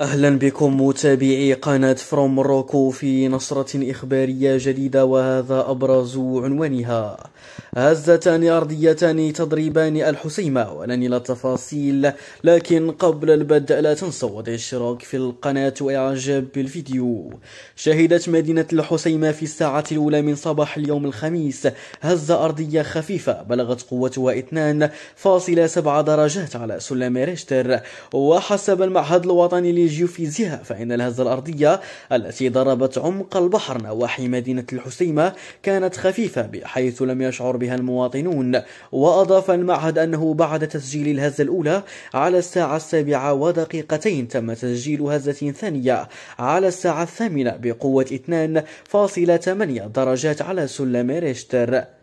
أهلا بكم متابعي قناة فروم روكو في نصرة إخبارية جديدة وهذا أبرز عنوانها هزتان أرضيتان تضربان الحسيمة ولن إلى التفاصيل لكن قبل البدء لا تنسوا الاشتراك في القناة وإعجاب بالفيديو شهدت مدينة الحسيمة في الساعة الأولى من صباح اليوم الخميس هزة أرضية خفيفة بلغت قوتها 2.7 درجات على سلم ريشتر وحسب المعهد الوطني للجيوفيزياء فإن الهزة الأرضية التي ضربت عمق البحر نواحي مدينة الحسيمة كانت خفيفة بحيث لم يشعر بها المواطنون وأضاف المعهد أنه بعد تسجيل الهزة الأولى على الساعة السابعة ودقيقتين تم تسجيل هزة ثانية على الساعة الثامنة بقوة 2.8 درجات على سلم ريشتر